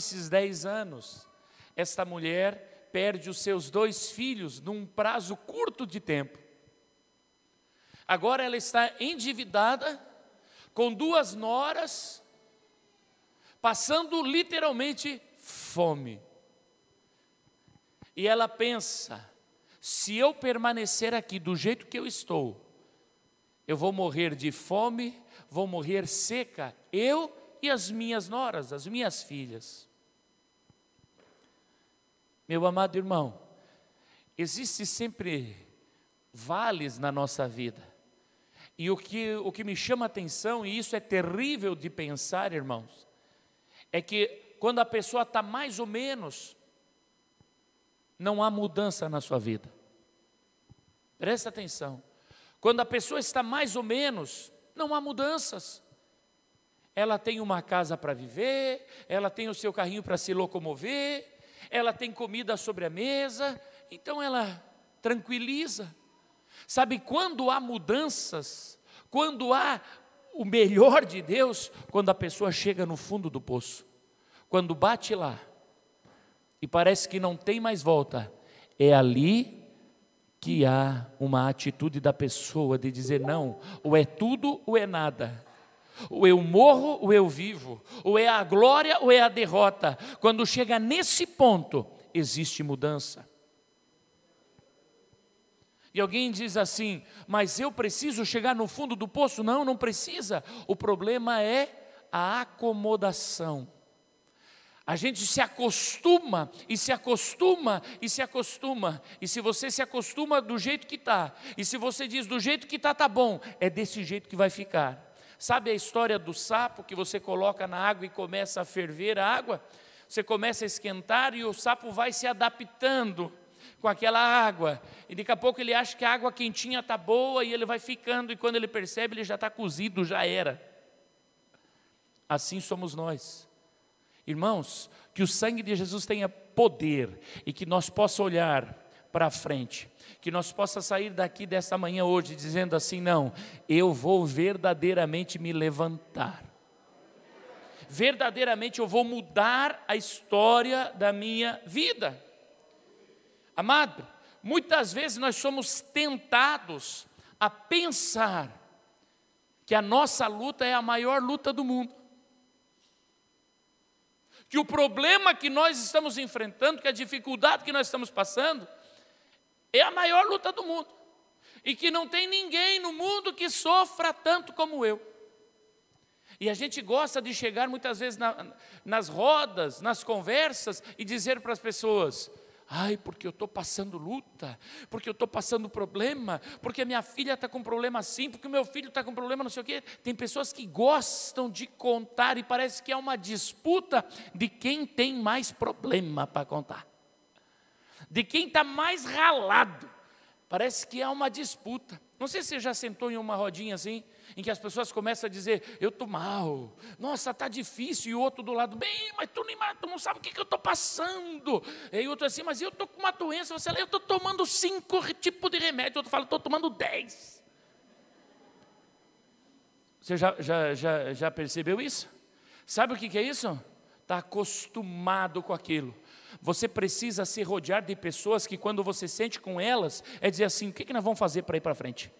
esses 10 anos, esta mulher perde os seus dois filhos num prazo curto de tempo. Agora ela está endividada, com duas noras, passando literalmente fome. E ela pensa: se eu permanecer aqui do jeito que eu estou, eu vou morrer de fome, vou morrer seca, eu e as minhas noras, as minhas filhas. Meu amado irmão, existe sempre vales na nossa vida. E o que, o que me chama a atenção, e isso é terrível de pensar, irmãos, é que quando a pessoa está mais ou menos, não há mudança na sua vida. Presta atenção. Quando a pessoa está mais ou menos, não há mudanças. Ela tem uma casa para viver, ela tem o seu carrinho para se locomover, ela tem comida sobre a mesa, então ela tranquiliza. Sabe, quando há mudanças, quando há o melhor de Deus, quando a pessoa chega no fundo do poço, quando bate lá e parece que não tem mais volta, é ali que há uma atitude da pessoa de dizer: não, ou é tudo ou é nada. Ou eu morro ou eu vivo, ou é a glória ou é a derrota. Quando chega nesse ponto, existe mudança. E alguém diz assim: "Mas eu preciso chegar no fundo do poço". Não, não precisa. O problema é a acomodação. A gente se acostuma e se acostuma e se acostuma. E se você se acostuma do jeito que está, e se você diz do jeito que está, tá bom, é desse jeito que vai ficar. Sabe a história do sapo que você coloca na água e começa a ferver a água? Você começa a esquentar e o sapo vai se adaptando com aquela água. E daqui a pouco ele acha que a água quentinha está boa e ele vai ficando, e quando ele percebe, ele já está cozido, já era. Assim somos nós. Irmãos, que o sangue de Jesus tenha poder e que nós possa olhar para frente. Que nós possa sair daqui desta manhã hoje dizendo assim: não, eu vou verdadeiramente me levantar. Verdadeiramente eu vou mudar a história da minha vida. Amado, muitas vezes nós somos tentados a pensar que a nossa luta é a maior luta do mundo que o problema que nós estamos enfrentando, que a dificuldade que nós estamos passando, é a maior luta do mundo. E que não tem ninguém no mundo que sofra tanto como eu. E a gente gosta de chegar muitas vezes na, nas rodas, nas conversas e dizer para as pessoas: Ai, porque eu estou passando luta, porque eu estou passando problema, porque minha filha está com problema assim, porque meu filho está com problema, não sei o quê. Tem pessoas que gostam de contar e parece que é uma disputa de quem tem mais problema para contar de quem está mais ralado. Parece que há uma disputa. Não sei se você já sentou em uma rodinha assim, em que as pessoas começam a dizer, eu estou mal, nossa, está difícil, e o outro do lado, bem, mas tu, nem, tu não sabe o que, que eu estou passando. E o outro assim, mas eu estou com uma doença, você eu estou tomando cinco tipos de remédio, o outro fala, estou tomando dez. Você já, já, já, já percebeu isso? Sabe o que, que é isso? Está acostumado com aquilo. Você precisa se rodear de pessoas que, quando você sente com elas, é dizer assim: o que, que nós vamos fazer para ir para frente?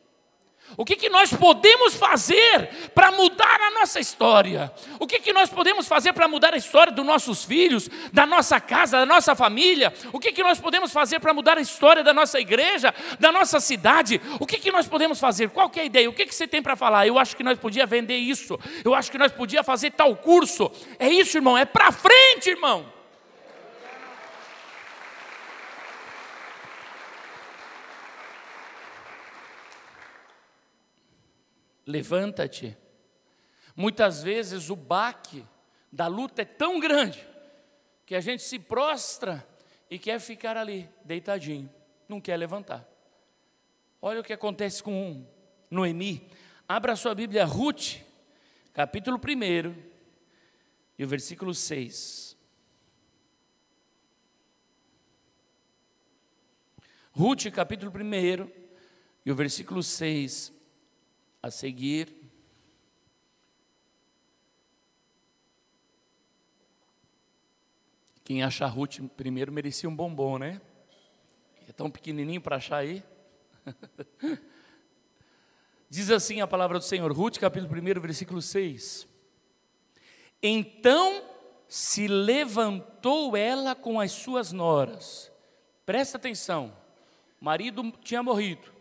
O que, que nós podemos fazer para mudar a nossa história? O que, que nós podemos fazer para mudar a história dos nossos filhos, da nossa casa, da nossa família? O que, que nós podemos fazer para mudar a história da nossa igreja, da nossa cidade? O que, que nós podemos fazer? Qual é a ideia? O que, que você tem para falar? Eu acho que nós podíamos vender isso. Eu acho que nós podíamos fazer tal curso. É isso, irmão. É para frente, irmão. levanta-te. Muitas vezes o baque da luta é tão grande que a gente se prostra e quer ficar ali, deitadinho, não quer levantar. Olha o que acontece com Noemi. Abra sua Bíblia, Ruth, capítulo 1 e o versículo 6. Ruth, capítulo 1 e o versículo 6 a seguir. Quem achar Ruth primeiro merecia um bombom, né? É tão pequenininho para achar aí. Diz assim a palavra do Senhor, Ruth, capítulo 1, versículo 6. Então se levantou ela com as suas noras. Presta atenção, o marido tinha morrido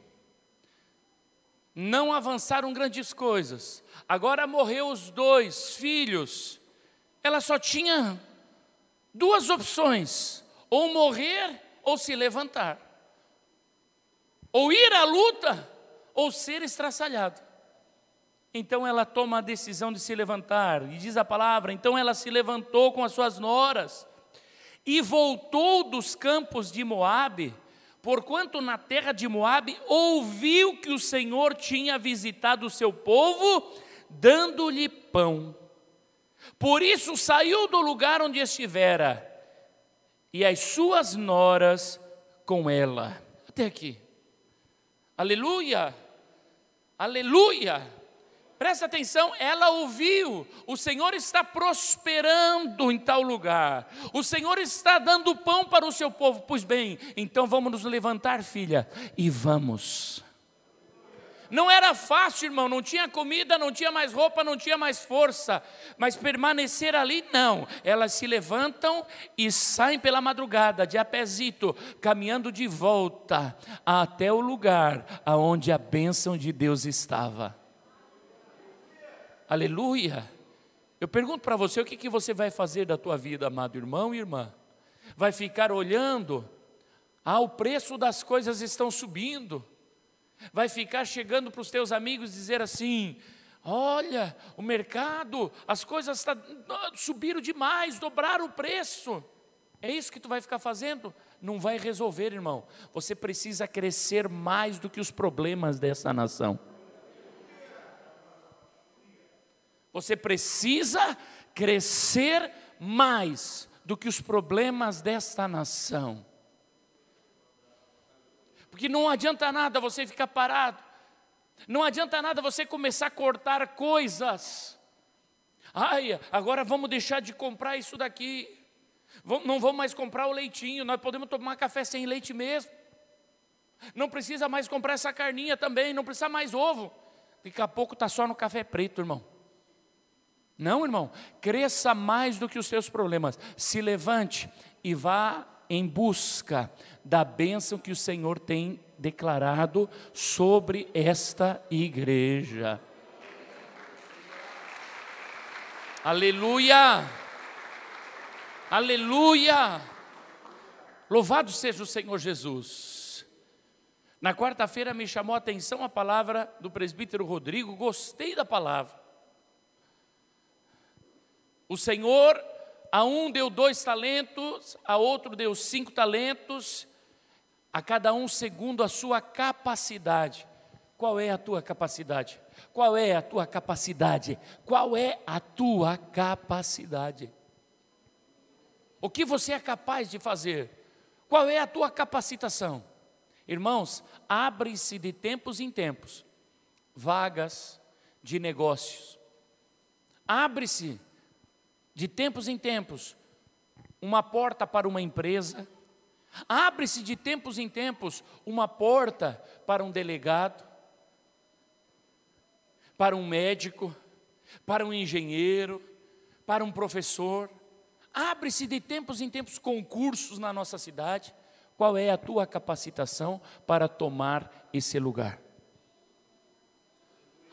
não avançaram grandes coisas. Agora morreu os dois filhos. Ela só tinha duas opções: ou morrer ou se levantar. Ou ir à luta ou ser estraçalhado. Então ela toma a decisão de se levantar, e diz a palavra: então ela se levantou com as suas noras e voltou dos campos de Moabe Porquanto na terra de Moabe ouviu que o Senhor tinha visitado o seu povo, dando-lhe pão. Por isso saiu do lugar onde estivera, e as suas noras com ela. Até aqui. Aleluia! Aleluia! Presta atenção, ela ouviu. O Senhor está prosperando em tal lugar. O Senhor está dando pão para o seu povo. Pois bem, então vamos nos levantar, filha, e vamos. Não era fácil, irmão, não tinha comida, não tinha mais roupa, não tinha mais força, mas permanecer ali não. Elas se levantam e saem pela madrugada, de apezito, caminhando de volta até o lugar aonde a bênção de Deus estava. Aleluia. Eu pergunto para você, o que, que você vai fazer da tua vida, amado irmão e irmã? Vai ficar olhando? Ah, o preço das coisas estão subindo. Vai ficar chegando para os teus amigos dizer assim: olha, o mercado, as coisas tá, subiram demais, dobraram o preço. É isso que tu vai ficar fazendo? Não vai resolver, irmão. Você precisa crescer mais do que os problemas dessa nação. Você precisa crescer mais do que os problemas desta nação. Porque não adianta nada você ficar parado, não adianta nada você começar a cortar coisas. Ai, agora vamos deixar de comprar isso daqui. Não vamos mais comprar o leitinho, nós podemos tomar café sem leite mesmo. Não precisa mais comprar essa carninha também, não precisa mais ovo. Daqui a pouco está só no café preto, irmão. Não, irmão, cresça mais do que os seus problemas. Se levante e vá em busca da bênção que o Senhor tem declarado sobre esta igreja. Aleluia! Aleluia! Louvado seja o Senhor Jesus. Na quarta-feira me chamou a atenção a palavra do presbítero Rodrigo, gostei da palavra. O Senhor a um deu dois talentos, a outro deu cinco talentos, a cada um segundo a sua capacidade. Qual é a tua capacidade? Qual é a tua capacidade? Qual é a tua capacidade? O que você é capaz de fazer? Qual é a tua capacitação? Irmãos, abre-se de tempos em tempos vagas de negócios. Abre-se de tempos em tempos, uma porta para uma empresa, abre-se de tempos em tempos uma porta para um delegado, para um médico, para um engenheiro, para um professor. Abre-se de tempos em tempos concursos na nossa cidade. Qual é a tua capacitação para tomar esse lugar?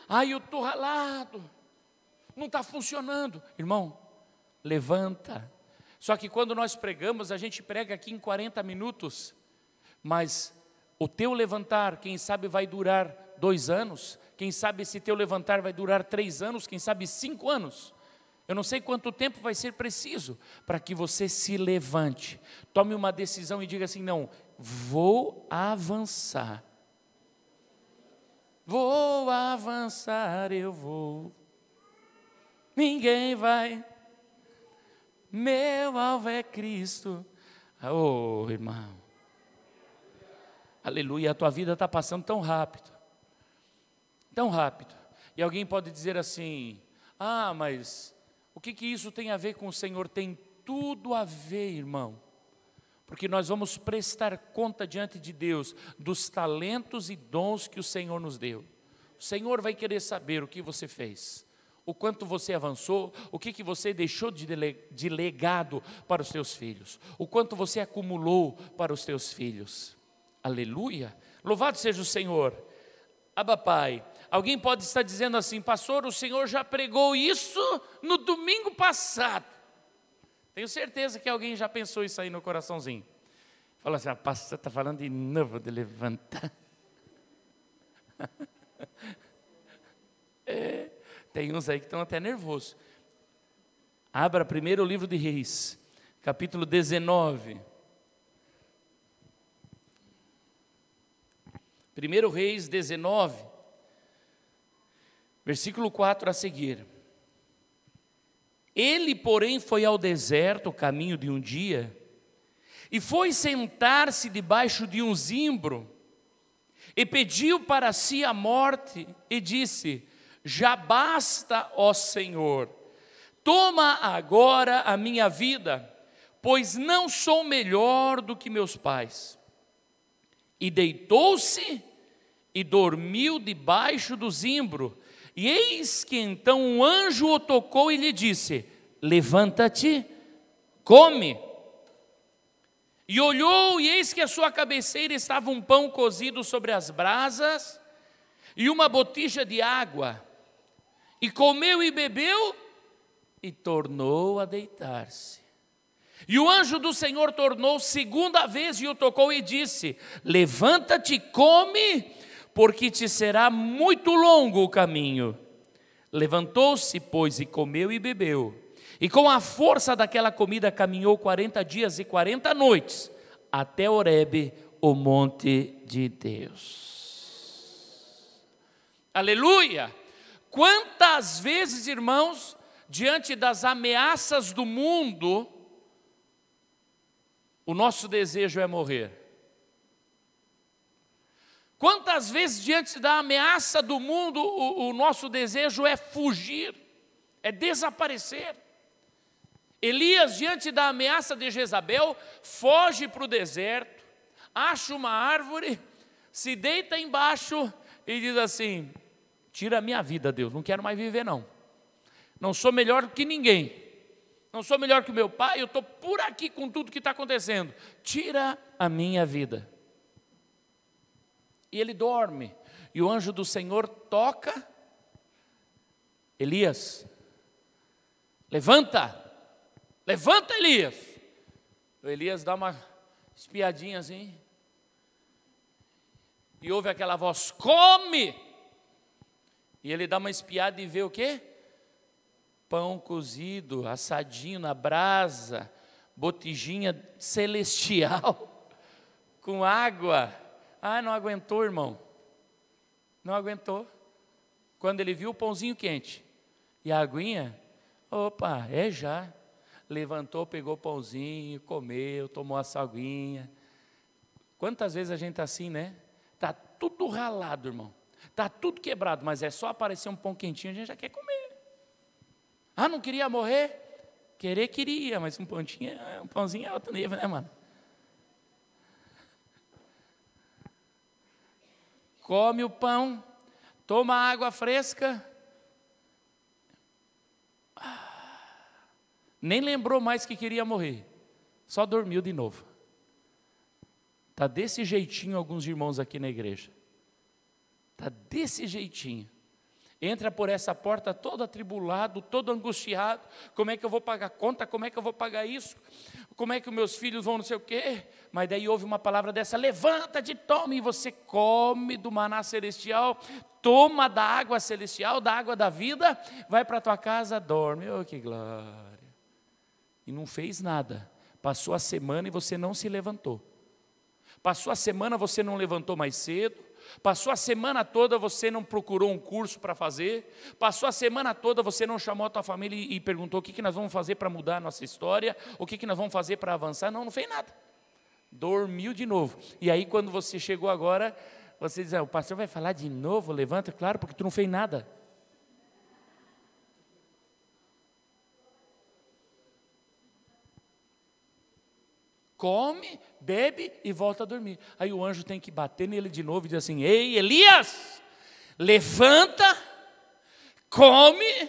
Ai, ah, eu estou ralado, não está funcionando. Irmão, levanta. Só que quando nós pregamos, a gente prega aqui em 40 minutos, mas o teu levantar, quem sabe, vai durar dois anos, quem sabe esse teu levantar vai durar três anos, quem sabe cinco anos. Eu não sei quanto tempo vai ser preciso para que você se levante, tome uma decisão e diga assim: não, vou avançar. Vou avançar, eu vou. Ninguém vai meu alvo é Cristo. Oh, irmão. Aleluia, a tua vida está passando tão rápido. Tão rápido. E alguém pode dizer assim: ah, mas o que, que isso tem a ver com o Senhor? Tem tudo a ver, irmão. Porque nós vamos prestar conta diante de Deus dos talentos e dons que o Senhor nos deu. O Senhor vai querer saber o que você fez o quanto você avançou, o que, que você deixou de, de legado para os seus filhos, o quanto você acumulou para os seus filhos. Aleluia! Louvado seja o Senhor. Aba Pai, alguém pode estar dizendo assim, pastor, o Senhor já pregou isso no domingo passado. Tenho certeza que alguém já pensou isso aí no coraçãozinho. Fala assim, ah, pastor, está falando de novo de levantar. é. Tem uns aí que estão até nervosos. Abra primeiro o livro de Reis, capítulo 19. Primeiro Reis 19, versículo 4 a seguir. Ele, porém, foi ao deserto, caminho de um dia, e foi sentar-se debaixo de um zimbro, e pediu para si a morte, e disse: já basta, ó Senhor. Toma agora a minha vida, pois não sou melhor do que meus pais. E deitou-se e dormiu debaixo do zimbro. E eis que então um anjo o tocou e lhe disse: Levanta-te, come. E olhou, e eis que à sua cabeceira estava um pão cozido sobre as brasas e uma botija de água. E comeu e bebeu e tornou a deitar-se. E o anjo do Senhor tornou segunda vez e o tocou e disse: Levanta-te, e come, porque te será muito longo o caminho. Levantou-se, pois, e comeu e bebeu. E com a força daquela comida caminhou quarenta dias e quarenta noites até Horebe, o monte de Deus. Aleluia! Quantas vezes, irmãos, diante das ameaças do mundo, o nosso desejo é morrer? Quantas vezes, diante da ameaça do mundo, o, o nosso desejo é fugir, é desaparecer? Elias, diante da ameaça de Jezabel, foge para o deserto, acha uma árvore, se deita embaixo e diz assim: Tira a minha vida, Deus, não quero mais viver, não. Não sou melhor do que ninguém. Não sou melhor que o meu pai, eu estou por aqui com tudo que está acontecendo. Tira a minha vida. E ele dorme. E o anjo do Senhor toca. Elias, levanta, levanta Elias. O Elias dá uma espiadinha assim. E ouve aquela voz: come. E ele dá uma espiada e vê o quê? Pão cozido, assadinho na brasa, botijinha celestial, com água. Ah, não aguentou, irmão. Não aguentou. Quando ele viu o pãozinho quente e a aguinha, opa, é já. Levantou, pegou o pãozinho, comeu, tomou a salguinha. Quantas vezes a gente está assim, né? Está tudo ralado, irmão Está tudo quebrado, mas é só aparecer um pão quentinho, a gente já quer comer. Ah, não queria morrer? Querer queria, mas um pãozinho, é, um pãozinho é outro nível, né, mano? Come o pão, toma água fresca. Ah, nem lembrou mais que queria morrer. Só dormiu de novo. Está desse jeitinho alguns irmãos aqui na igreja. Está desse jeitinho. Entra por essa porta todo atribulado, todo angustiado. Como é que eu vou pagar conta? Como é que eu vou pagar isso? Como é que meus filhos vão não sei o quê? Mas daí houve uma palavra dessa: levanta-te, tome, e você come do maná celestial, toma da água celestial, da água da vida, vai para tua casa, dorme. Oh, que glória! E não fez nada. Passou a semana e você não se levantou. Passou a semana, você não levantou mais cedo Passou a semana toda você não procurou um curso para fazer, passou a semana toda você não chamou a tua família e, perguntou o que, que nós vamos fazer para mudar a nossa história, o que, que nós vamos fazer para avançar. Não, não fez nada. Dormiu de novo. E aí, quando você chegou agora, você diz: ah, o pastor vai falar de novo? Levanta, claro, porque tu não fez nada. come, bebe e volta a dormir. Aí o anjo tem que bater nele de novo e dizer assim: Ei, Elias, levanta, come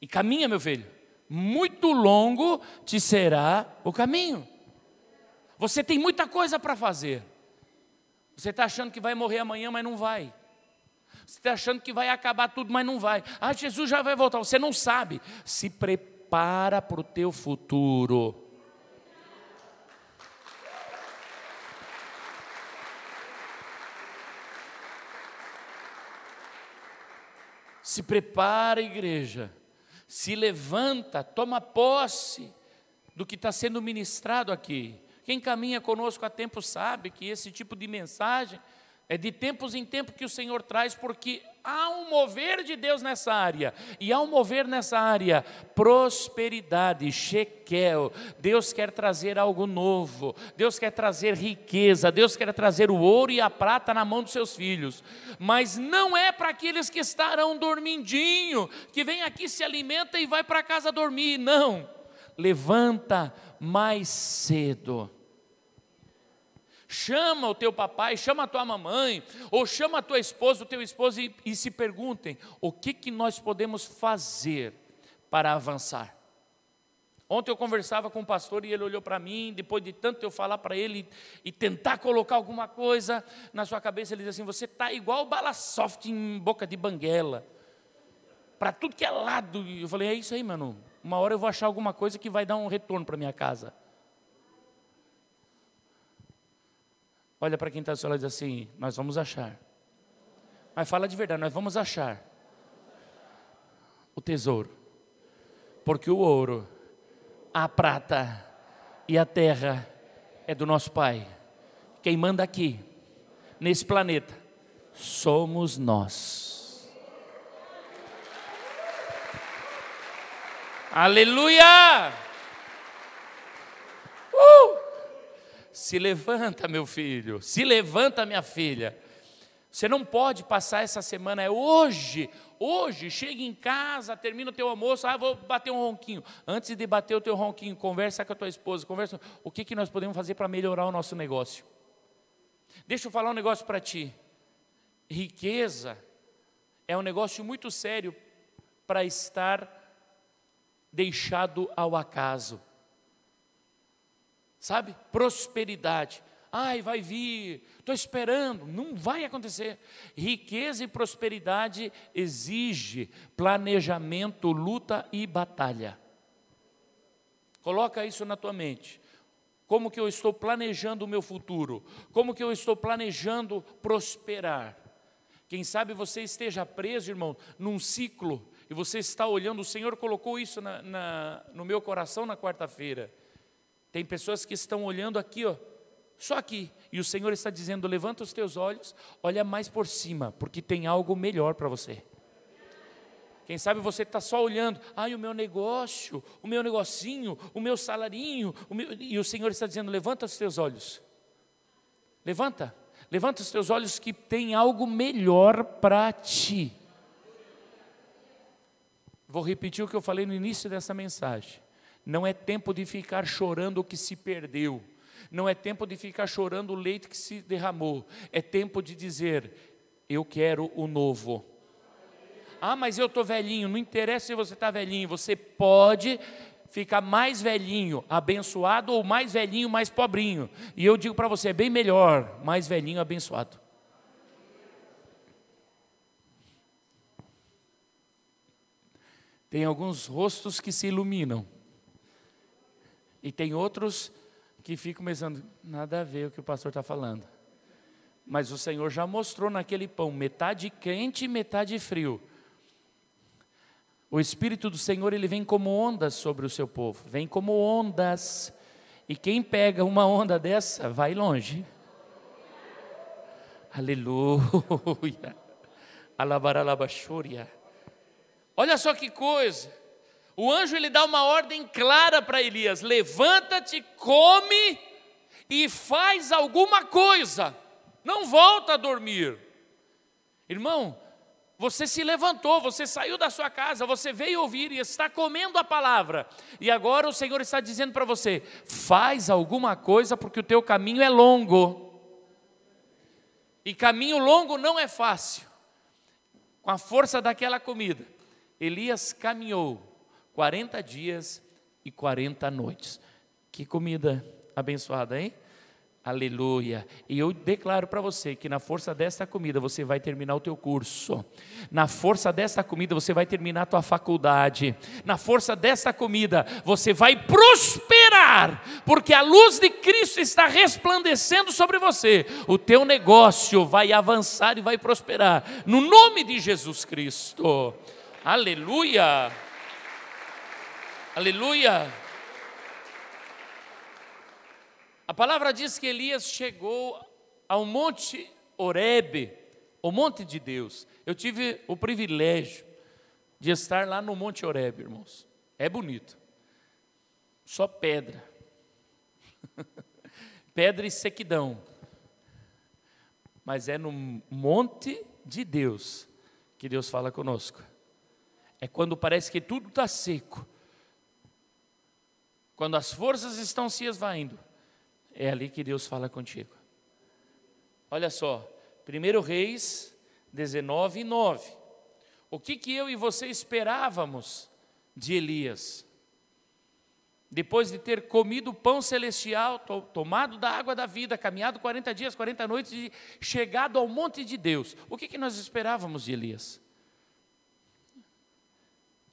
e caminha, meu filho. Muito longo te será o caminho. Você tem muita coisa para fazer. Você está achando que vai morrer amanhã, mas não vai. Você está achando que vai acabar tudo, mas não vai. Ah, Jesus já vai voltar. Você não sabe. Se prepara para o teu futuro. Se prepara, igreja. Se levanta, toma posse do que está sendo ministrado aqui. Quem caminha conosco há tempo sabe que esse tipo de mensagem é de tempos em tempo que o Senhor traz, porque há um mover de Deus nessa área, e há um mover nessa área, prosperidade, chequel. Deus quer trazer algo novo, Deus quer trazer riqueza, Deus quer trazer o ouro e a prata na mão dos seus filhos, mas não é para aqueles que estarão dormindinho, que vem aqui, se alimenta e vai para casa dormir, não. Levanta mais cedo Chama o teu papai, chama a tua mamãe, ou chama a tua esposa, o teu esposo e, e se perguntem: o que, que nós podemos fazer para avançar? Ontem eu conversava com o um pastor e ele olhou para mim, depois de tanto eu falar para ele e tentar colocar alguma coisa na sua cabeça, ele disse assim: Você está igual bala soft em boca de banguela, para tudo que é lado. Eu falei: É isso aí, mano. Uma hora eu vou achar alguma coisa que vai dar um retorno para minha casa. Olha para quem está ao seu lado e diz assim: Nós vamos achar. Mas fala de verdade: Nós vamos achar o tesouro. Porque o ouro, a prata e a terra é do nosso Pai. Quem manda aqui, nesse planeta, somos nós. Aleluia! Uh! Se levanta, meu filho, se levanta, minha filha. Você não pode passar essa semana, é hoje, hoje, chega em casa, termina o teu almoço, ah, vou bater um ronquinho. Antes de bater o teu ronquinho, conversa com a tua esposa, conversa, o que, que nós podemos fazer para melhorar o nosso negócio? Deixa eu falar um negócio para ti. Riqueza é um negócio muito sério para estar deixado ao acaso sabe? Prosperidade. Ai, vai vir, estou esperando, não vai acontecer. Riqueza e prosperidade exige planejamento, luta e batalha. Coloca isso na tua mente. Como que eu estou planejando o meu futuro? Como que eu estou planejando prosperar? Quem sabe você esteja preso, irmão, num ciclo, e você está olhando, o Senhor colocou isso na, na, no meu coração na quarta-feira tem pessoas que estão olhando aqui, ó, só aqui. E o Senhor está dizendo: levanta os teus olhos, olha mais por cima, porque tem algo melhor para você. Quem sabe você está só olhando, ai, o meu negócio, o meu negocinho, o meu salarinho, o meu... e o Senhor está dizendo: levanta os teus olhos, levanta, levanta os teus olhos, que tem algo melhor para ti. Vou repetir o que eu falei no início dessa mensagem. Não é tempo de ficar chorando o que se perdeu. Não é tempo de ficar chorando o leite que se derramou. É tempo de dizer: Eu quero o novo. Ah, mas eu estou velhinho. Não interessa se você está velhinho. Você pode ficar mais velhinho, abençoado, ou mais velhinho, mais pobrinho. E eu digo para você: é bem melhor, mais velhinho, abençoado. Tem alguns rostos que se iluminam e tem outros que ficam pensando, nada a ver o que o pastor está falando. Mas o Senhor já mostrou naquele pão, metade quente e metade frio. O Espírito do Senhor, ele vem como ondas sobre o seu povo, vem como ondas. E quem pega uma onda dessa, vai longe. Aleluia. Alabaralabaxúria. Olha só que coisa. O anjo ele dá uma ordem clara para Elias: levanta-te, come e faz alguma coisa. Não volta a dormir. Irmão, você se levantou, você saiu da sua casa, você veio ouvir e está comendo a palavra. E agora o Senhor está dizendo para você: faz alguma coisa porque o teu caminho é longo. E caminho longo não é fácil. Com a força daquela comida, Elias caminhou 40 dias e 40 noites. Que comida abençoada, hein? Aleluia. E eu declaro para você que na força desta comida você vai terminar o teu curso. Na força desta comida você vai terminar a tua faculdade. Na força desta comida você vai prosperar, porque a luz de Cristo está resplandecendo sobre você. O teu negócio vai avançar e vai prosperar no nome de Jesus Cristo. Aleluia. Aleluia! A palavra diz que Elias chegou ao Monte Horebe, o Monte de Deus. Eu tive o privilégio de estar lá no Monte Horebe, irmãos. É bonito. Só pedra. pedra e sequidão. Mas é no Monte de Deus que Deus fala conosco. É quando parece que tudo está seco quando as forças estão se esvaindo, é ali que Deus fala contigo. Olha só, 1 Reis 19, 9. O que, que eu e você esperávamos de Elias? Depois de ter comido o pão celestial, tomado da água da vida, caminhado 40 dias, 40 noites e chegado ao monte de Deus, o que, que nós esperávamos de Elias?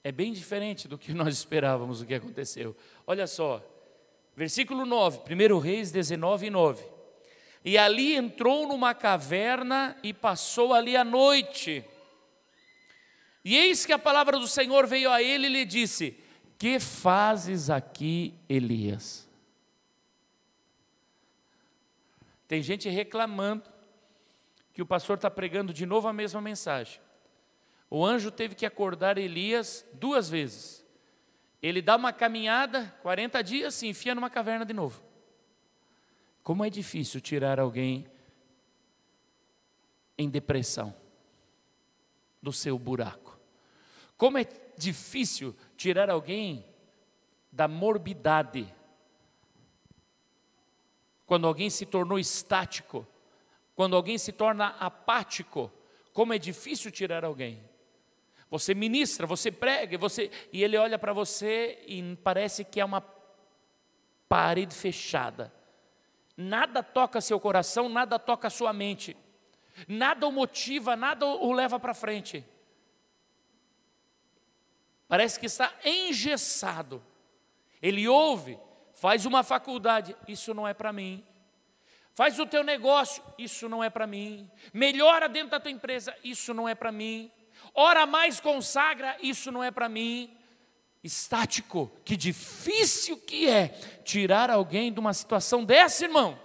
é bem diferente do que nós esperávamos o que aconteceu. Olha só, versículo 9, 1 Reis 19 e 9. E ali entrou numa caverna e passou ali a noite. E eis que a palavra do Senhor veio a ele e lhe disse: Que fazes aqui, Elias? Tem gente reclamando que o pastor está pregando de novo a mesma mensagem. O anjo teve que acordar Elias duas vezes. Ele dá uma caminhada, 40 dias, se enfia numa caverna de novo. Como é difícil tirar alguém em depressão do seu buraco. Como é difícil tirar alguém da morbidade. Quando alguém se tornou estático, quando alguém se torna apático, como é difícil tirar alguém. Você ministra, você prega, você e ele olha para você e parece que é uma parede fechada. Nada toca seu coração, nada toca sua mente. Nada o motiva, nada o leva para frente. Parece que está engessado. Ele ouve, faz uma faculdade, isso não é para mim. Faz o teu negócio, isso não é para mim. Melhora dentro da tua empresa, isso não é para mim Ora mais consagra, isso não é para mim. Estático, que difícil que é tirar alguém de uma situação dessa, irmão.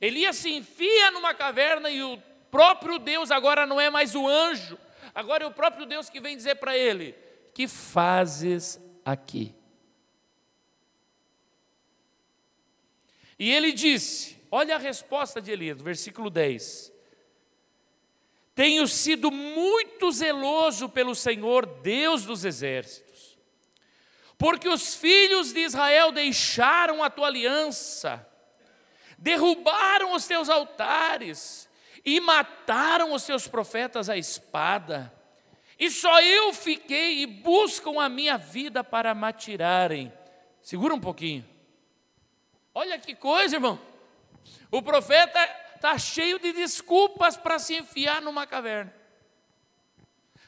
Elias se enfia numa caverna e o próprio Deus agora não é mais o anjo, agora é o próprio Deus que vem dizer para ele: Que fazes aqui? E ele disse: Olha a resposta de Elias, versículo 10. Tenho sido muito zeloso pelo Senhor, Deus dos exércitos, porque os filhos de Israel deixaram a tua aliança, derrubaram os teus altares e mataram os teus profetas à espada. E só eu fiquei e buscam a minha vida para atirarem. Segura um pouquinho. Olha que coisa, irmão. O profeta está cheio de desculpas para se enfiar numa caverna.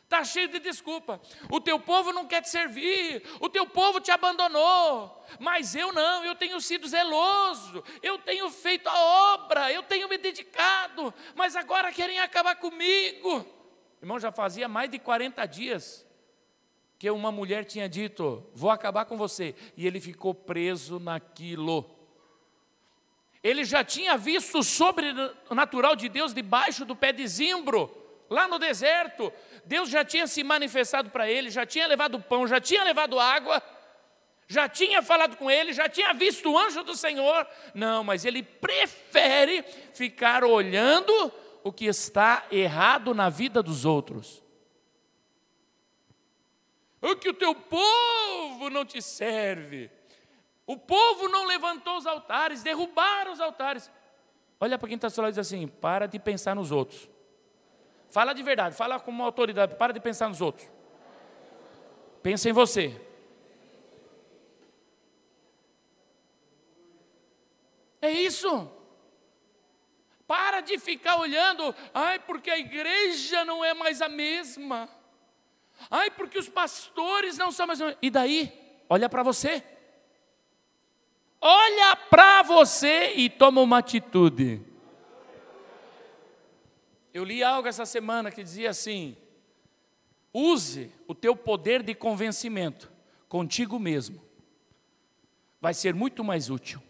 Está cheio de desculpa. O teu povo não quer te servir, o teu povo te abandonou, mas eu não, eu tenho sido zeloso, eu tenho feito a obra, eu tenho me dedicado, mas agora querem acabar comigo. Irmão, já fazia mais de 40 dias que uma mulher tinha dito: Vou acabar com você, e ele ficou preso naquilo. Ele já tinha visto o sobrenatural de Deus debaixo do pé de zimbro, lá no deserto. Deus já tinha se manifestado para ele, já tinha levado pão, já tinha levado água, já tinha falado com ele, já tinha visto o anjo do Senhor. Não, mas ele prefere ficar olhando o que está errado na vida dos outros. O que o teu povo não te serve. O povo não levantou os altares, derrubaram os altares. Olha para quem está ao e diz assim: para de pensar nos outros. Fala de verdade, fala com uma autoridade, para de pensar nos outros. Pensa em você. É isso. Para de ficar olhando, ai, porque a igreja não é mais a mesma. Ai, porque os pastores não são mais. E daí? Olha para você. Olha para você e toma uma atitude. Eu li algo essa semana que dizia assim: use o teu poder de convencimento contigo mesmo. Vai ser muito mais útil.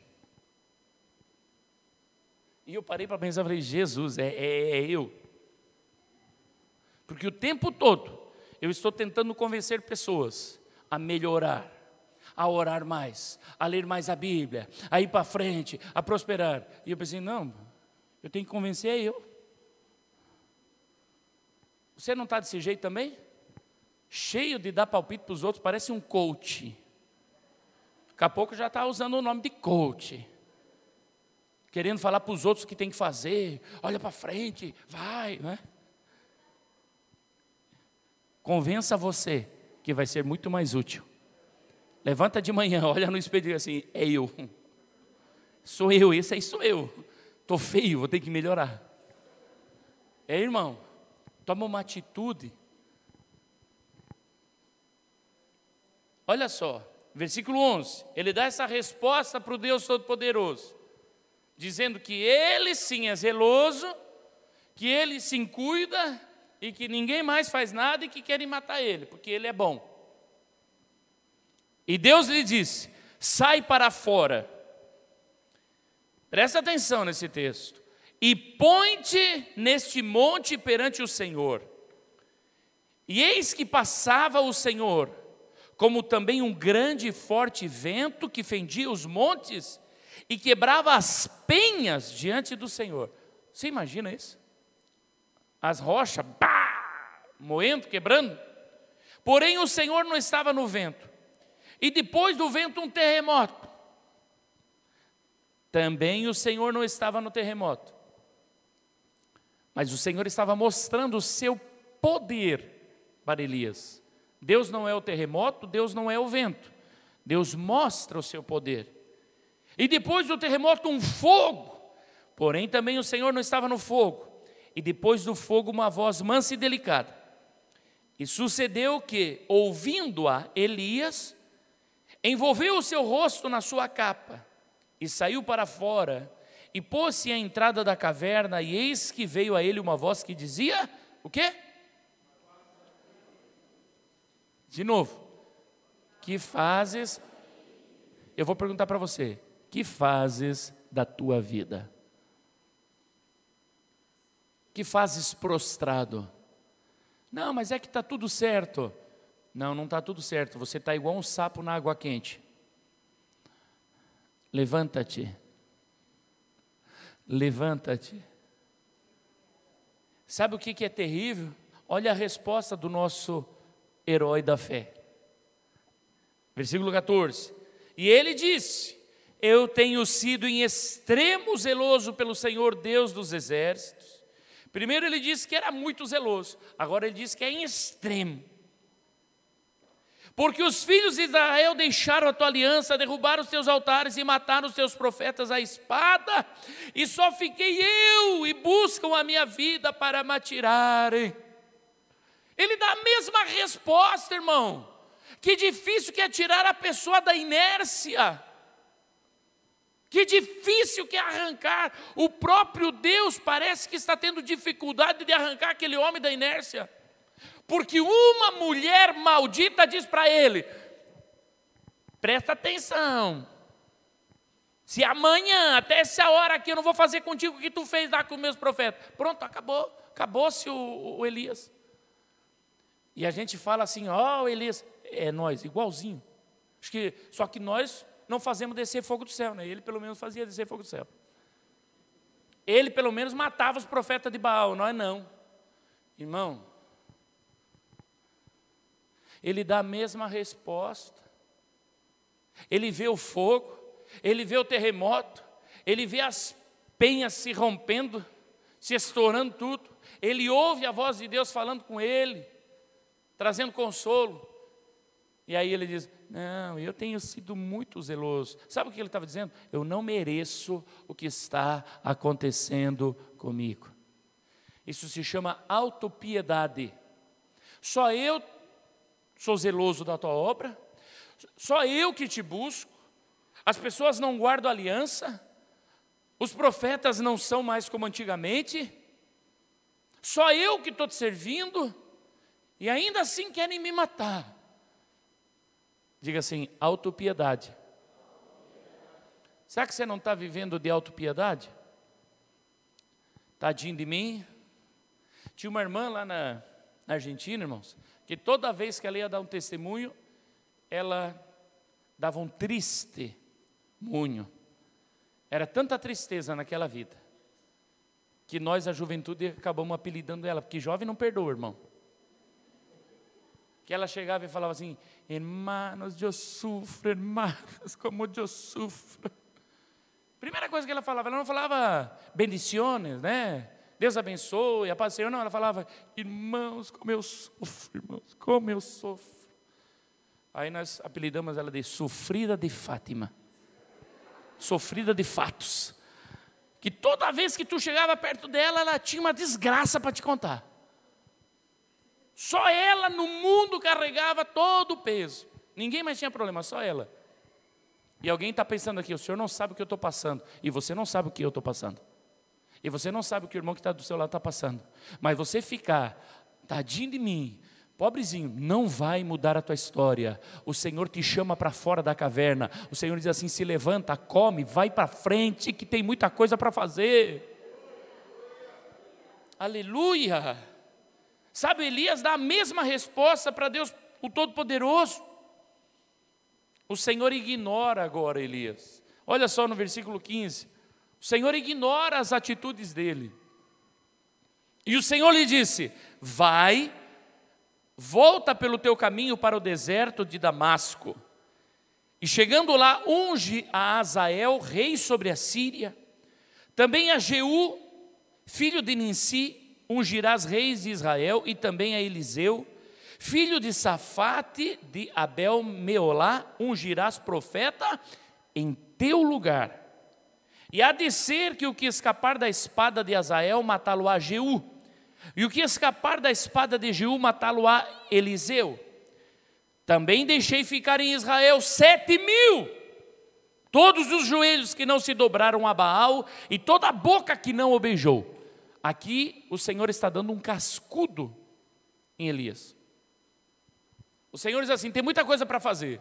E eu parei para pensar, falei, Jesus, é, é, é eu. Porque o tempo todo eu estou tentando convencer pessoas a melhorar, a orar mais, a ler mais a Bíblia, a ir para frente, a prosperar. E eu pensei, não, eu tenho que convencer eu. Você não está desse jeito também? Cheio de dar palpite para os outros, parece um coach. Daqui a pouco já está usando o nome de coach. Querendo falar para os outros o que tem que fazer, olha para frente, vai, né? Convença você que vai ser muito mais útil Levanta de manhã, olha no espelho e diz assim: é eu. Sou eu, esse aí sou eu. Estou feio, vou ter que melhorar. É, irmão, toma uma atitude. Olha só, versículo 11: ele dá essa resposta para o Deus Todo-Poderoso, dizendo que ele sim é zeloso, que ele se cuida e que ninguém mais faz nada e que querem matar ele, porque ele é bom. E Deus lhe disse: sai para fora. Presta atenção nesse texto. E põe-te neste monte perante o Senhor. E eis que passava o Senhor, como também um grande e forte vento que fendia os montes e quebrava as penhas diante do Senhor. Você imagina isso? As rochas, bah, moendo, quebrando. Porém, o Senhor não estava no vento. E depois do vento, um terremoto. Também o Senhor não estava no terremoto. Mas o Senhor estava mostrando o seu poder para Elias. Deus não é o terremoto, Deus não é o vento. Deus mostra o seu poder. E depois do terremoto, um fogo. Porém, também o Senhor não estava no fogo. E depois do fogo, uma voz mansa e delicada. E sucedeu que, ouvindo-a Elias, Envolveu o seu rosto na sua capa e saiu para fora e pôs-se à entrada da caverna, e eis que veio a ele uma voz que dizia: O quê? De novo, que fazes? Eu vou perguntar para você: que fazes da tua vida? Que fazes prostrado? Não, mas é que está tudo certo. Não, não está tudo certo, você está igual um sapo na água quente. Levanta-te. Levanta-te. Sabe o que, que é terrível? Olha a resposta do nosso herói da fé. Versículo 14. E ele disse: Eu tenho sido em extremo zeloso pelo Senhor Deus dos exércitos. Primeiro ele disse que era muito zeloso, agora ele diz que é em extremo. Porque os filhos de Israel deixaram a tua aliança, derrubaram os teus altares e mataram os teus profetas à espada, e só fiquei eu, e buscam a minha vida para me atirarem. Ele dá a mesma resposta, irmão. Que difícil que é tirar a pessoa da inércia. Que difícil que é arrancar. O próprio Deus parece que está tendo dificuldade de arrancar aquele homem da inércia porque uma mulher maldita diz para ele: presta atenção, se amanhã, até essa hora aqui, eu não vou fazer contigo o que tu fez lá com os meus profetas. Pronto, acabou. Acabou-se o, o, Elias. E a gente fala assim, ó oh, Elias, é nós, igualzinho. Acho que, só que nós não fazemos descer fogo do céu, né? Ele pelo menos fazia descer fogo do céu. Ele pelo menos matava os profetas de Baal, nós não. Irmão, ele dá a mesma resposta. Ele vê o fogo, ele vê o terremoto, ele vê as penhas se rompendo, se estourando tudo. Ele ouve a voz de Deus falando com ele, trazendo consolo. E aí ele diz: Não, eu tenho sido muito zeloso. Sabe o que ele estava dizendo? Eu não mereço o que está acontecendo comigo. Isso se chama autopiedade. Só eu sou zeloso da tua obra, só eu que te busco, as pessoas não guardam aliança, os profetas não são mais como antigamente, só eu que estou te servindo, e ainda assim querem me matar. Diga assim: autopiedade. Será que você não está vivendo de autopiedade? Tadinho de mim. Tinha uma irmã lá na Argentina, irmãos, que toda vez que ela ia dar um testemunho, ela dava um triste munho. Era tanta tristeza naquela vida que nós, a juventude, acabamos apelidando ela, porque jovem não perdoa, irmão. Que ela chegava e falava assim: Hermanos, eu sofro, hermanos, como eu sofro. Primeira coisa que ela falava, ela não falava bendiciones, né? Deus abençoe, a paz do Senhor. Não, ela falava, irmãos, como eu sofro, irmãos, como eu sofro. Aí nós apelidamos ela de Sofrida de Fátima. Sofrida de fatos. Que toda vez que tu chegava perto dela, ela tinha uma desgraça para te contar. Só ela no mundo carregava todo o peso. Ninguém mais tinha problema, só ela. E alguém está pensando aqui, o senhor não sabe o que eu estou passando. E você não sabe o que eu estou passando. E você não sabe o que o irmão que está do seu lado está passando. Mas você ficar, tadinho de mim, Pobrezinho, não vai mudar a tua história. O Senhor te chama para fora da caverna. O Senhor diz assim: se levanta, come, vai para frente, que tem muita coisa para fazer. Aleluia. Sabe, Elias dá a mesma resposta para Deus, o Todo-Poderoso. O Senhor ignora agora Elias. Olha só no versículo 15. O Senhor ignora as atitudes dele. E o Senhor lhe disse: Vai, volta pelo teu caminho para o deserto de Damasco. E chegando lá, unge a Azael, rei sobre a Síria. Também a Jeú, filho de Ninsi, ungirás reis de Israel, e também a Eliseu, filho de Safate de Abel Meolá, ungirás profeta em teu lugar. E há de ser que o que escapar da espada de Azael matá-lo-á Jeú, e o que escapar da espada de Jeú matá-lo-á Eliseu. Também deixei ficar em Israel sete mil, todos os joelhos que não se dobraram a Baal e toda a boca que não o beijou. Aqui o Senhor está dando um cascudo em Elias. O Senhor diz assim: tem muita coisa para fazer.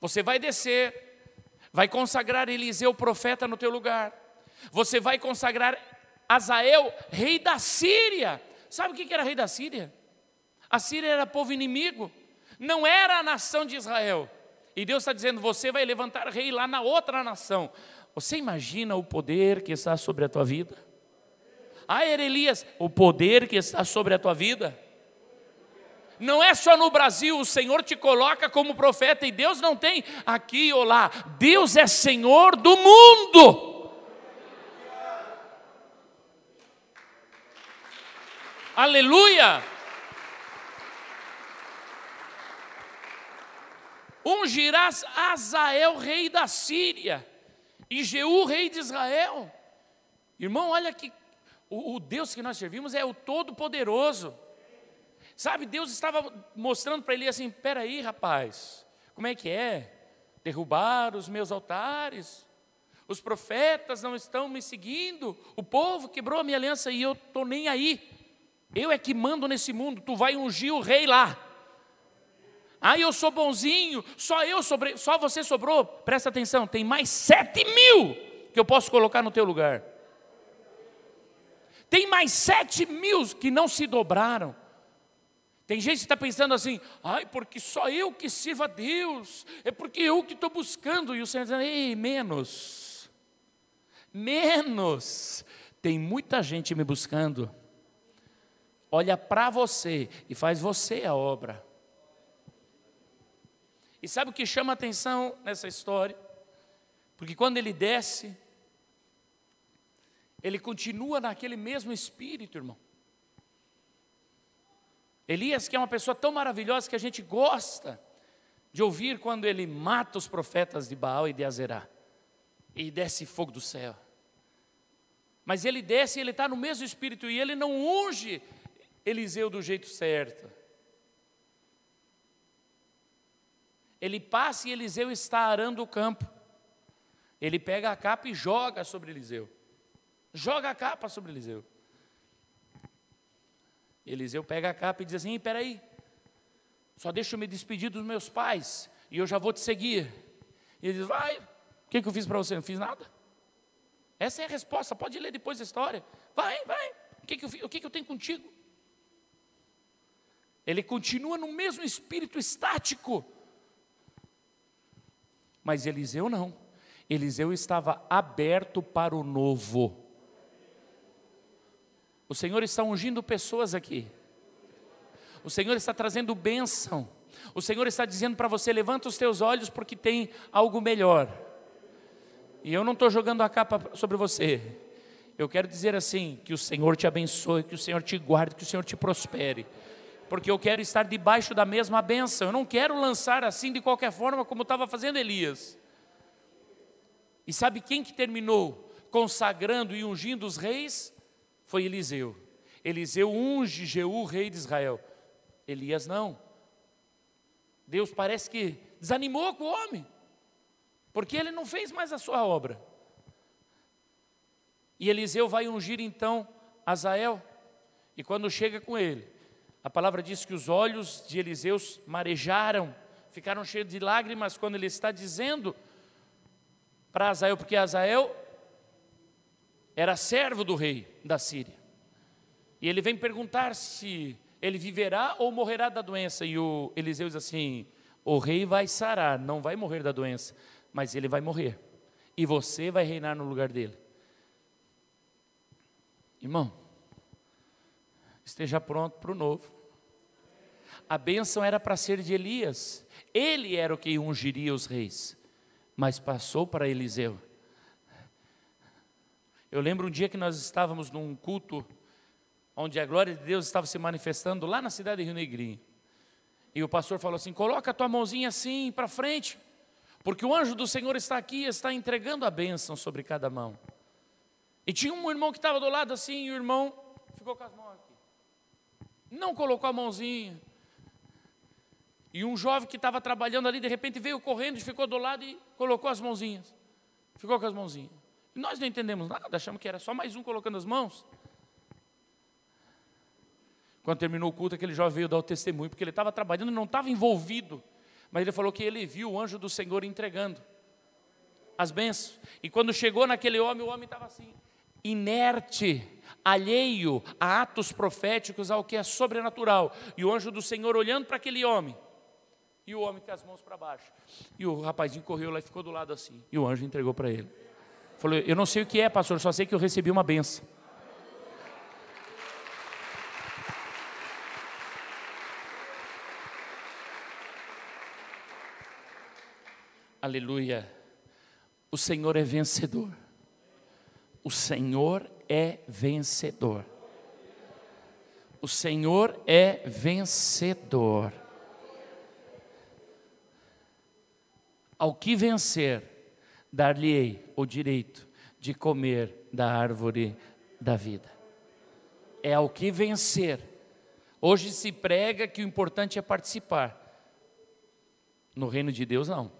Você vai descer vai consagrar Eliseu profeta no teu lugar. Você vai consagrar Azael rei da Síria. Sabe o que era rei da Síria? A Síria era povo inimigo, não era a nação de Israel. E Deus está dizendo: você vai levantar rei lá na outra nação. Você imagina o poder que está sobre a tua vida? Ah, era o poder que está sobre a tua vida. Não é só no Brasil, o Senhor te coloca como profeta e Deus não tem aqui ou lá. Deus é Senhor do mundo. Aleluia! Ungirás Azael, rei da Síria, e Jeú, rei de Israel. Irmão, olha que o, o Deus que nós servimos é o Todo-Poderoso. Sabe, Deus estava mostrando para ele assim: peraí, rapaz, como é que é? Derrubar os meus altares, os profetas não estão me seguindo, o povo quebrou a minha aliança e eu estou nem aí. Eu é que mando nesse mundo, tu vai ungir o rei lá. Ah, eu sou bonzinho, só eu sobre, só você sobrou. Presta atenção, tem mais sete mil que eu posso colocar no teu lugar. Tem mais sete mil que não se dobraram. Tem gente que está pensando assim, ai, porque só eu que sirvo a Deus, é porque eu que estou buscando, e o Senhor dizendo, ei, menos, menos, tem muita gente me buscando, olha para você e faz você a obra. E sabe o que chama atenção nessa história? Porque quando ele desce, ele continua naquele mesmo espírito, irmão. Elias, que é uma pessoa tão maravilhosa que a gente gosta de ouvir quando ele mata os profetas de Baal e de Azerá e desce fogo do céu. Mas ele desce e ele está no mesmo espírito e ele não unge Eliseu do jeito certo. Ele passa e Eliseu está arando o campo. Ele pega a capa e joga sobre Eliseu. Joga a capa sobre Eliseu. Eliseu pega a capa e diz assim: peraí, só deixa eu me despedir dos meus pais e eu já vou te seguir. E ele diz: vai, o que, que eu fiz para você? Não fiz nada. Essa é a resposta, pode ler depois da história. Vai, vai, o que, que, eu, o que, que eu tenho contigo? Ele continua no mesmo espírito estático. Mas Eliseu não. Eliseu estava aberto para o novo. O Senhor está ungindo pessoas aqui. O Senhor está trazendo bênção. O Senhor está dizendo para você: levanta os teus olhos, porque tem algo melhor. E eu não estou jogando a capa sobre você. Eu quero dizer assim: que o Senhor te abençoe, que o Senhor te guarde, que o Senhor te prospere. Porque eu quero estar debaixo da mesma bênção. Eu não quero lançar assim de qualquer forma, como estava fazendo Elias. E sabe quem que terminou consagrando e ungindo os reis? foi Eliseu. Eliseu unge Jeú, rei de Israel. Elias não. Deus parece que desanimou com o homem, porque ele não fez mais a sua obra. E Eliseu vai ungir então Azael, e quando chega com ele, a palavra diz que os olhos de Eliseu marejaram, ficaram cheios de lágrimas quando ele está dizendo para Azael, porque Azael era servo do rei da Síria. E ele vem perguntar se ele viverá ou morrerá da doença. E o Eliseu diz assim: O rei vai sarar, não vai morrer da doença, mas ele vai morrer. E você vai reinar no lugar dele. Irmão, esteja pronto para o novo. A bênção era para ser de Elias. Ele era o que ungiria os reis, mas passou para Eliseu. Eu lembro um dia que nós estávamos num culto onde a glória de Deus estava se manifestando lá na cidade de Rio Negrinho. E o pastor falou assim: coloca a tua mãozinha assim para frente, porque o anjo do Senhor está aqui, e está entregando a bênção sobre cada mão. E tinha um irmão que estava do lado assim, e o irmão ficou com as mãos aqui. Não colocou a mãozinha. E um jovem que estava trabalhando ali, de repente veio correndo, e ficou do lado e colocou as mãozinhas. Ficou com as mãozinhas. E nós não entendemos nada, achamos que era só mais um colocando as mãos. Quando terminou o culto, aquele jovem veio dar o testemunho, porque ele estava trabalhando, não estava envolvido, mas ele falou que ele viu o anjo do Senhor entregando as bênçãos. E quando chegou naquele homem, o homem estava assim, inerte, alheio a atos proféticos, ao que é sobrenatural. E o anjo do Senhor olhando para aquele homem. E o homem com as mãos para baixo. E o rapazinho correu lá e ficou do lado assim. E o anjo entregou para ele. Falou, eu não sei o que é, pastor, só sei que eu recebi uma benção. Aleluia. O Senhor é vencedor. O Senhor é vencedor. O Senhor é vencedor. Ao que vencer, dar-lhe-ei o direito de comer da árvore da vida. É ao que vencer. Hoje se prega que o importante é participar. No reino de Deus, não.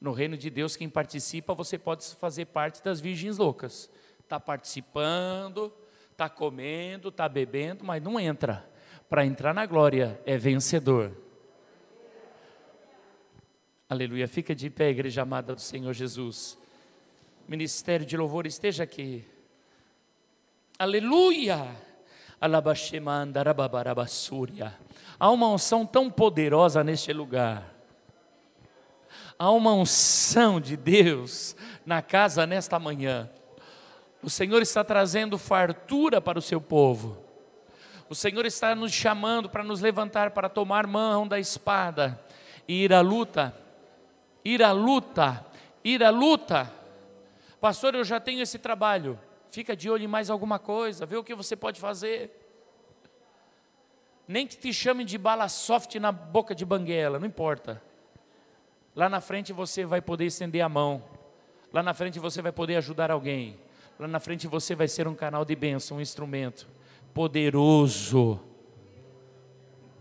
No reino de Deus, quem participa, você pode fazer parte das virgens loucas. Está participando, está comendo, está bebendo, mas não entra. Para entrar na glória é vencedor. Aleluia. Fica de pé, igreja amada do Senhor Jesus. Ministério de louvor, esteja aqui. Aleluia. Há uma unção tão poderosa neste lugar. Há uma unção de Deus na casa nesta manhã. O Senhor está trazendo fartura para o seu povo. O Senhor está nos chamando para nos levantar, para tomar mão da espada e ir à luta ir à luta, ir à luta. Pastor, eu já tenho esse trabalho. Fica de olho em mais alguma coisa, vê o que você pode fazer. Nem que te chame de bala soft na boca de banguela, não importa. Lá na frente você vai poder estender a mão. Lá na frente você vai poder ajudar alguém. Lá na frente você vai ser um canal de bênção, um instrumento poderoso.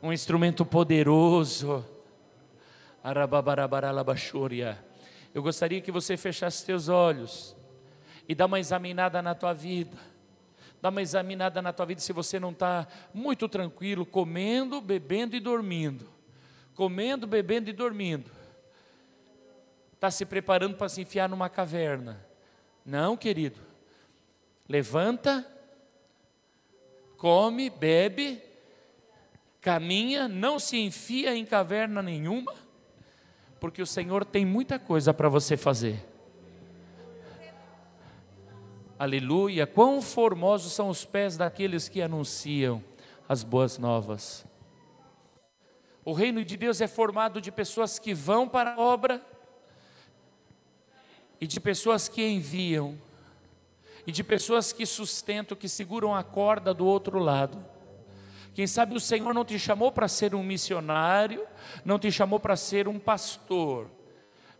Um instrumento poderoso. Eu gostaria que você fechasse seus olhos e dá uma examinada na tua vida. Dá uma examinada na tua vida se você não está muito tranquilo, comendo, bebendo e dormindo. Comendo, bebendo e dormindo. Está se preparando para se enfiar numa caverna. Não, querido. Levanta, come, bebe, caminha, não se enfia em caverna nenhuma porque o Senhor tem muita coisa para você fazer. Aleluia! Quão formosos são os pés daqueles que anunciam as boas novas. O reino de Deus é formado de pessoas que vão para a obra e de pessoas que enviam e de pessoas que sustentam, que seguram a corda do outro lado. Quem sabe o Senhor não te chamou para ser um missionário, não te chamou para ser um pastor,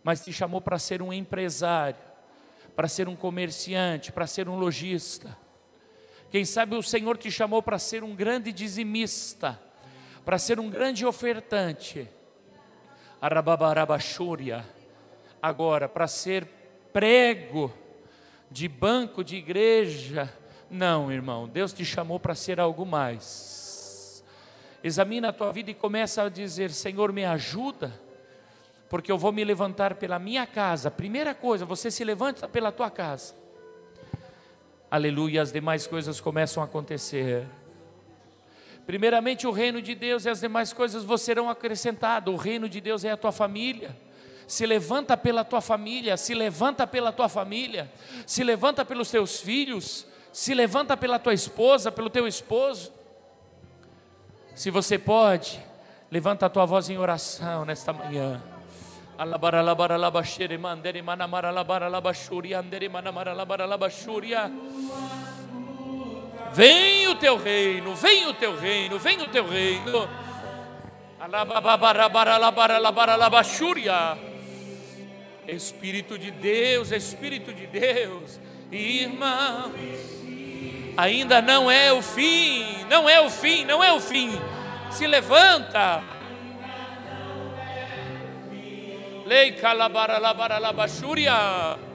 mas te chamou para ser um empresário, para ser um comerciante, para ser um lojista. Quem sabe o Senhor te chamou para ser um grande dizimista, para ser um grande ofertante. Arababarabachúria. Agora, para ser prego de banco de igreja, não, irmão, Deus te chamou para ser algo mais. Examina a tua vida e começa a dizer: Senhor, me ajuda, porque eu vou me levantar pela minha casa. Primeira coisa, você se levanta pela tua casa. Aleluia, as demais coisas começam a acontecer. Primeiramente o reino de Deus e as demais coisas vos serão acrescentadas. O reino de Deus é a tua família. Se levanta pela tua família, se levanta pela tua família, se levanta pelos teus filhos, se levanta pela tua esposa, pelo teu esposo. Se você pode, levanta a tua voz em oração nesta manhã. Vem o teu reino, vem o teu reino, vem o teu reino. Espírito de Deus, Espírito de Deus, irmãos ainda não é o fim, não é o fim, não é o fim. Se levanta. Lei calabara labara